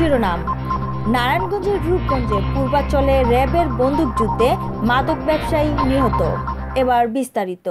শিরোনাম নারায়ণগঞ্জের রূপগঞ্জে পূর্বাচলে র্যাবের বন্দুকযুদ্ধে মাদক ব্যবসায়ী নিহত এবার বিস্তারিত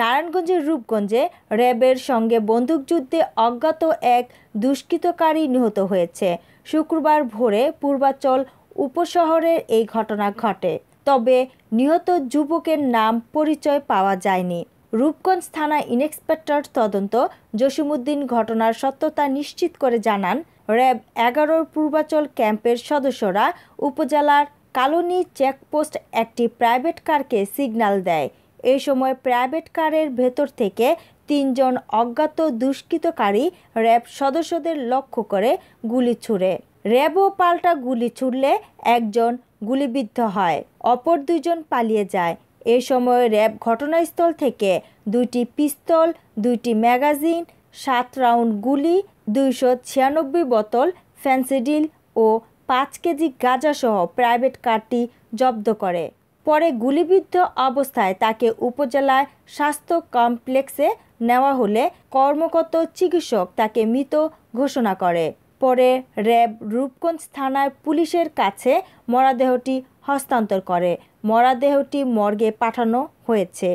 নারায়ণগঞ্জের রূপগঞ্জে র্যাবের সঙ্গে বন্দুকযুদ্ধে অজ্ঞাত এক দুষ্কৃতকারী নিহত হয়েছে শুক্রবার ভোরে পূর্বাচল উপশহরের এই ঘটনা ঘটে তবে নিহত যুবকের নাম পরিচয় পাওয়া যায়নি রূপগঞ্জ থানা ইনস্পেক্টর তদন্ত জসিমুদ্দিন ঘটনার সত্যতা নিশ্চিত করে জানান র্যাব এগারোর পূর্বাচল ক্যাম্পের সদস্যরা উপজেলার কালনি চেকপোস্ট একটি প্রাইভেট কারকে সিগন্যাল দেয় এ সময় প্রাইভেট কারের ভেতর থেকে তিনজন অজ্ঞাত দুষ্কৃতকারী র্যাব সদস্যদের লক্ষ্য করে গুলি ছুড়ে র্যাবও পাল্টা গুলি ছুড়লে একজন গুলিবিদ্ধ হয় অপর দুজন পালিয়ে যায় এ সময় র্যাব ঘটনাস্থল থেকে দুইটি পিস্তল দুইটি ম্যাগাজিন সাত রাউন্ড গুলি দুইশো ছিয়ানব্বই বোতল ফ্যান্সিডিল ও পাঁচ কেজি গাঁজাসহ প্রাইভেট কারটি জব্দ করে পরে গুলিবিদ্ধ অবস্থায় তাকে উপজেলায় স্বাস্থ্য কমপ্লেক্সে নেওয়া হলে কর্মকর্ত চিকিৎসক তাকে মৃত ঘোষণা করে পরে র্যাব রূপগঞ্জ থানায় পুলিশের কাছে মরাদেহটি হস্তান্তর করে মরাদেহটি মর্গে পাঠানো হয়েছে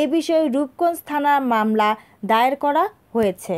এ বিষয়ে রূপগঞ্জ থানার মামলা দায়ের করা হয়েছে